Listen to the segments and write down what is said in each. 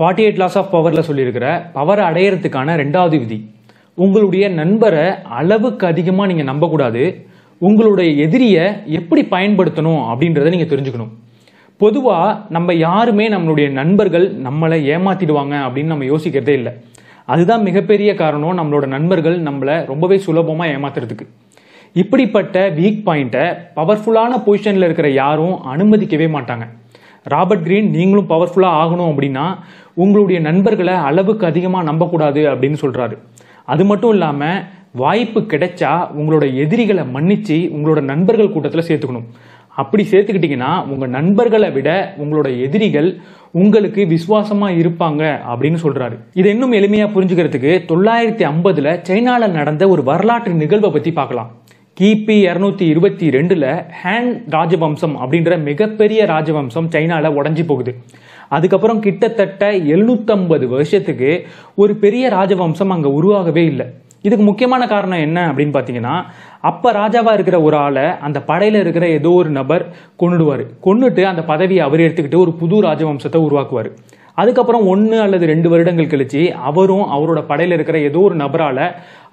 forty eight laws of பவரில் சொல்லியிருக்கிற பவரை அடையிறதுக்கான ரெண்டாவது விதி உங்களுடைய நண்பரை அளவுக்கு அதிகமாக நீங்கள் நம்பக்கூடாது உங்களுடைய எதிரியை எப்படி பயன்படுத்தணும் அப்படின்றத நீங்கள் தெரிஞ்சுக்கணும் பொதுவாக நம்ம யாருமே நம்மளுடைய நண்பர்கள் நம்மளை ஏமாத்திடுவாங்க அப்படின்னு நம்ம யோசிக்கிறதே இல்லை அதுதான் மிகப்பெரிய காரணம் நம்மளோட நண்பர்கள் நம்மளை ரொம்பவே சுலபமாக ஏமாத்துறதுக்கு இப்படிப்பட்ட வீக் பாயிண்ட்டை பவர்ஃபுல்லான பொசிஷனில் இருக்கிற யாரும் அனுமதிக்கவே மாட்டாங்க ராபர்ட் கிரீன் நீங்களும் பவர்ஃபுல்லாக ஆகணும் அப்படின்னா உங்களுடைய நண்பர்களை அளவுக்கு அதிகமாக நம்பக்கூடாது அப்படின்னு சொல்கிறாரு அது மட்டும் இல்லாமல் வாய்ப்பு கிடைச்சா உங்களோட எதிரிகளை மன்னித்து உங்களோட நண்பர்கள் கூட்டத்தில் சேர்த்துக்கணும் அப்படி சேர்த்துக்கிட்டிங்கன்னா உங்கள் நண்பர்களை விட உங்களோட எதிரிகள் உங்களுக்கு விசுவாசமாக இருப்பாங்க அப்படின்னு சொல்கிறாரு இது இன்னும் எளிமையாக புரிஞ்சுக்கிறதுக்கு தொள்ளாயிரத்தி ஐம்பதில் சைனாவில் நடந்த ஒரு வரலாற்று நிகழ்வை பற்றி பார்க்கலாம் கிபி இரநூத்தி இருபத்தி ரெண்டில் ஹேன் ராஜவம்சம் அப்படின்ற மிகப்பெரிய ராஜவம்சம் சைனாவில் உடஞ்சி போகுது அதுக்கப்புறம் கிட்டத்தட்ட எழுநூத்தம்பது வருஷத்துக்கு ஒரு பெரிய ராஜவம்சம் அங்கே உருவாகவே இல்லை இதுக்கு முக்கியமான காரணம் என்ன அப்படின்னு பார்த்தீங்கன்னா அப்போ ராஜாவாக இருக்கிற ஒரு ஆளை அந்த படையில் இருக்கிற ஏதோ ஒரு நபர் கொண்டுடுவாரு கொண்டுட்டு அந்த பதவியை அவர் எடுத்துக்கிட்டு ஒரு புது ராஜவம்சத்தை உருவாக்குவார் அதுக்கப்புறம் ஒன்று அல்லது ரெண்டு வருடங்கள் கழிச்சு அவரும் அவரோட படையில் இருக்கிற ஏதோ ஒரு நபரால்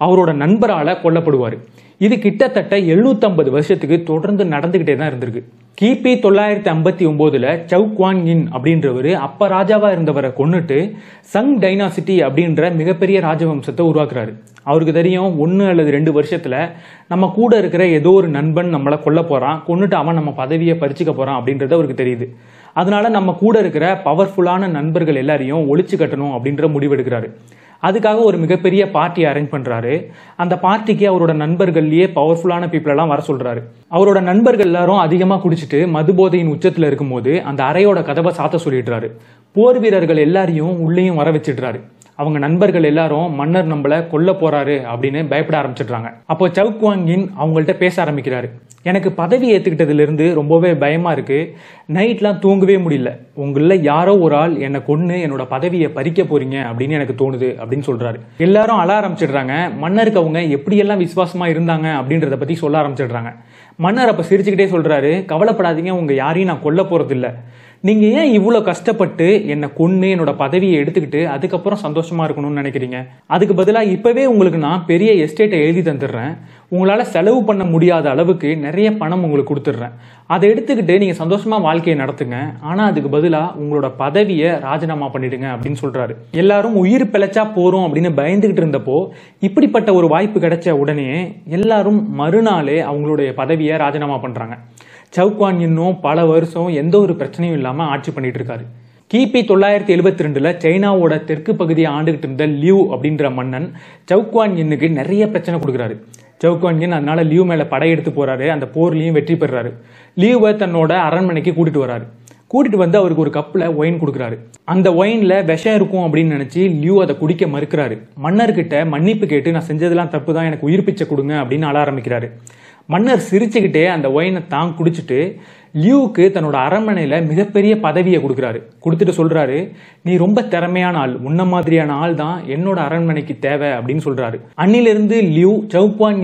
அவரோட நண்பரால் கொல்லப்படுவார் இது கிட்டத்தட்ட எழுநூத்தம்பது வருஷத்துக்கு தொடர்ந்து நடந்துகிட்டே தான் இருந்திருக்கு கிபி தொள்ளாயிரத்தி ஐம்பத்தி ஒன்பதுல சவுக்வான் இன் அப்படின்றவர் அப்ப ராஜாவா இருந்தவரை கொண்டுட்டு சங் டைனாசிட்டி அப்படின்ற மிகப்பெரிய ராஜவம்சத்தை உருவாக்குறாரு அவருக்கு தெரியும் ஒன்று அல்லது ரெண்டு வருஷத்துல நம்ம கூட இருக்கிற ஏதோ ஒரு நண்பன் நம்மளை கொல்ல போறான் கொண்டுட்டு அவன் நம்ம பதவியை பறிச்சுக்க போறான் அப்படின்றது அவருக்கு தெரியுது அதனால நம்ம கூட இருக்கிற பவர்ஃபுல்லான நண்பர்கள் எல்லாரையும் ஒழிச்சு கட்டணும் அப்படின்ற முடிவெடுக்கிறாரு அதுக்காக ஒரு மிகப்பெரிய பார்ட்டி அரேஞ்ச் பண்ணுறாரு அந்த பார்ட்டிக்கு அவரோட நண்பர்கள்லேயே பவர்ஃபுல்லான பீப்புளெல்லாம் வர சொல்கிறாரு அவரோட நண்பர்கள் எல்லாரும் அதிகமாக குடிச்சிட்டு மது போதையின் உச்சத்தில் இருக்கும்போது அந்த அறையோட கதவை சாத்த சொல்லிடுறாரு போர் வீரர்கள் எல்லாரையும் உள்ளேயும் வர வச்சிடுறாரு அவங்க நண்பர்கள் எல்லாரும் மன்னர் நம்மளை கொல்ல போறாரு அப்படின்னு பயப்பட ஆரம்பிச்சிடுறாங்க அப்போ சவுக்வாங்கின் அவங்கள்ட்ட பேச ஆரம்பிக்கிறாரு எனக்கு பதவி ஏற்றுக்கிட்டதுலேருந்து ரொம்பவே பயமாக இருக்குது நைட்லாம் தூங்கவே முடியல உங்களில் யாரோ ஒரு ஆள் என்னை கொன்று என்னோட பதவியை பறிக்க போகிறீங்க அப்படின்னு எனக்கு தோணுது அப்படின்னு சொல்கிறாரு எல்லாரும் அழ ஆரம்பிச்சிடுறாங்க மன்னருக்கு அவங்க எப்படியெல்லாம் விசுவாசமாக இருந்தாங்க அப்படின்றத பற்றி சொல்ல ஆரம்பிச்சிடுறாங்க மன்னர் அப்போ சிரிச்சுக்கிட்டே சொல்கிறாரு கவலைப்படாதீங்க உங்கள் யாரையும் நான் கொல்ல போகிறதில்ல நீங்கள் ஏன் இவ்வளோ கஷ்டப்பட்டு என்னை கொன்று என்னோட பதவியை எடுத்துக்கிட்டு அதுக்கப்புறம் சந்தோஷமாக இருக்கணும்னு நினைக்கிறீங்க அதுக்கு பதிலாக இப்போவே உங்களுக்கு நான் பெரிய எஸ்டேட்டை எழுதி தந்துடுறேன் உங்களால் செலவு பண்ண முடியாத அளவுக்கு நிறைய பணம் உங்களுக்கு கொடுத்துட்றேன் அதை எடுத்துக்கிட்டு நீங்கள் சந்தோஷமாக வாழ்க்கையை நடத்துங்க ஆனால் அதுக்கு பதிலாக உங்களோட பதவியை ராஜினாமா பண்ணிடுங்க அப்படின்னு சொல்கிறாரு எல்லாரும் உயிர் பிழைச்சா போகிறோம் அப்படின்னு பயந்துக்கிட்டு இருந்தப்போ இப்படிப்பட்ட ஒரு வாய்ப்பு கிடைச்ச உடனே எல்லாரும் மறுநாளே அவங்களுடைய பதவியை ராஜினாமா பண்ணுறாங்க சவுகான் இன்னும் பல வருஷம் எந்த ஒரு பிரச்சனையும் இல்லாமல் ஆட்சி பண்ணிட்டு இருக்காரு கிபி தொள்ளாயிரத்தி எழுபத்தி ரெண்டுல சைனாவோட தெற்கு பகுதியை ஆண்டுகிட்டு இருந்த லியூ அப்படின்ற மன்னன் சவுகான் இன்னுக்கு நிறைய பிரச்சனை கொடுக்குறாரு சவுகான் இன் அதனால லியூ மேலே படையெடுத்து போறாரு அந்த போர்லையும் வெற்றி பெறாரு லியூவை தன்னோட அரண்மனைக்கு கூட்டிட்டு வராரு கூட்டிட்டு வந்து அவருக்கு ஒரு கப்பில் ஒயின் கொடுக்குறாரு அந்த ஒயினில் விஷம் இருக்கும் அப்படின்னு நினச்சி லியூ அதை குடிக்க மறுக்கிறாரு மன்னர்கிட்ட மன்னிப்பு கேட்டு நான் செஞ்சதெல்லாம் தப்பு தான் எனக்கு உயிர் பிச்சை கொடுங்க அப்படின்னு அழ ஆரம்பிக்கிறாரு மன்னர் சிரிச்சுக்கிட்டே அந்த ஒயினை தான் குடிச்சிட்டு லியூவுக்கு தன்னோட அரண்மனையில் மிகப்பெரிய பதவியை கொடுக்குறாரு கொடுத்துட்டு சொல்கிறாரு நீ ரொம்ப திறமையான ஆள் முன்ன மாதிரியான ஆள் தான் என்னோட அரண்மனைக்கு தேவை அப்படின்னு சொல்கிறாரு அன்னிலிருந்து லியூ சவுப்பான்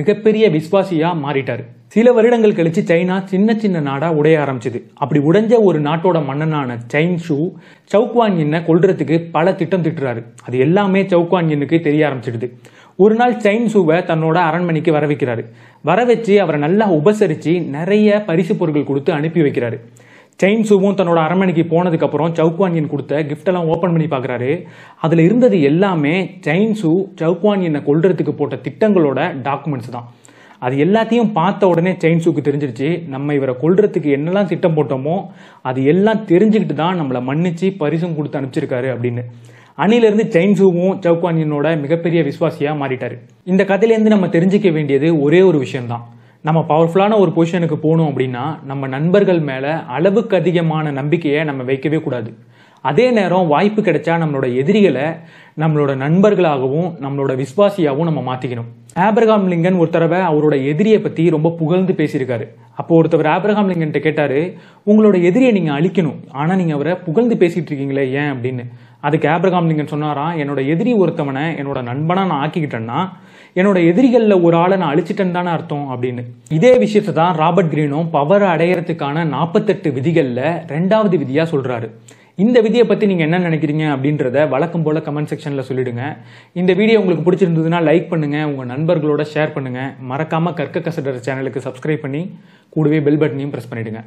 மிகப்பெரிய விஸ்வாசியாக மாறிட்டார் சில வருடங்கள் கழித்து சைனா சின்ன சின்ன நாடாக உடைய ஆரம்பிச்சது அப்படி உடைஞ்ச ஒரு நாட்டோட மன்னனான சைன் ஷூ என்ன கொள்றதுக்கு பல திட்டம் திட்டுறாரு அது எல்லாமே என்னுக்கு தெரிய ஆரம்பிச்சிடுது ஒரு நாள் செயின் சூவை தன்னோட அரண்மனைக்கு வர வைக்கிறாரு வர வச்சு அவரை நல்லா உபசரித்து நிறைய பரிசு பொருட்கள் கொடுத்து அனுப்பி வைக்கிறாரு செயின் சூவும் தன்னோட அரண்மனைக்கு போனதுக்கப்புறம் சவுக்வானியன் கொடுத்த கிஃப்டெல்லாம் ஓப்பன் பண்ணி பார்க்குறாரு அதில் இருந்தது எல்லாமே செயின் சூ சவுக்வானியனை கொள்றதுக்கு போட்ட திட்டங்களோட டாக்குமெண்ட்ஸ் தான் அது எல்லாத்தையும் பார்த்த உடனே செயின் சூக்கு தெரிஞ்சிருச்சு நம்ம இவரை கொள்றதுக்கு என்னெல்லாம் திட்டம் போட்டோமோ அது எல்லாம் தெரிஞ்சுக்கிட்டு தான் நம்மளை மன்னிச்சு பரிசும் கொடுத்து அனுப்பிச்சிருக்காரு அப்படின்னு அணிலிருந்து ஜெயின்ஸுவும் சவுகானியனோட மிகப்பெரிய விசுவாசியாக மாறிட்டார் இந்த கதையிலேருந்து நம்ம தெரிஞ்சிக்க வேண்டியது ஒரே ஒரு விஷயம்தான் நம்ம பவர்ஃபுல்லான ஒரு பொசிஷனுக்கு போகணும் அப்படின்னா நம்ம நண்பர்கள் மேலே அளவுக்கு அதிகமான நம்பிக்கையை நம்ம வைக்கவே கூடாது அதே நேரம் வாய்ப்பு கிடைச்சா நம்மளோட எதிரிகளை நம்மளோட நண்பர்களாகவும் நம்மளோட விஸ்வாசியாகவும் நம்ம மாற்றிக்கணும் ஆப்ரகாம் லிங்கன் ஒரு தடவை அவரோட எதிரியை பற்றி ரொம்ப புகழ்ந்து பேசியிருக்காரு அப்போ ஒருத்தவர் ஆப்ரகாம் லிங்கன்ட்ட கேட்டார் உங்களோட எதிரியை நீங்கள் அழிக்கணும் ஆனால் நீங்கள் அவரை புகழ்ந்து பேசிகிட்டு இருக்கீங்களே ஏன் அப்படின்னு அதுக்கு ஆப்ரகாம் லிங்கன் சொன்னாராம் என்னோட எதிரி ஒருத்தவனை என்னோட நண்பனாக நான் ஆக்கிக்கிட்டேன்னா என்னோட எதிரிகளில் ஒரு ஆளை நான் அழிச்சிட்டேன்னு தானே அர்த்தம் அப்படின்னு இதே விஷயத்தை தான் ராபர்ட் கிரீனும் பவர் அடையிறதுக்கான நாற்பத்தெட்டு விதிகளில் ரெண்டாவது விதியாக சொல்கிறாரு இந்த விதியை பற்றி நீங்கள் என்ன நினைக்கிறீங்க அப்படின்றத வழக்கம் போல் கமெண்ட் செக்ஷனில் சொல்லிவிடுங்க இந்த வீடியோ உங்களுக்கு பிடிச்சிருந்ததுன்னா லைக் பண்ணுங்கள் உங்கள் நண்பர்களோட ஷேர் பண்ணுங்கள் மறக்காமல் கற்க கசடர் சேனலுக்கு சப்ஸ்கிரைப் பண்ணி கூடவே பெல் பட்டனையும் ப்ரெஸ் பண்ணிவிடுங்க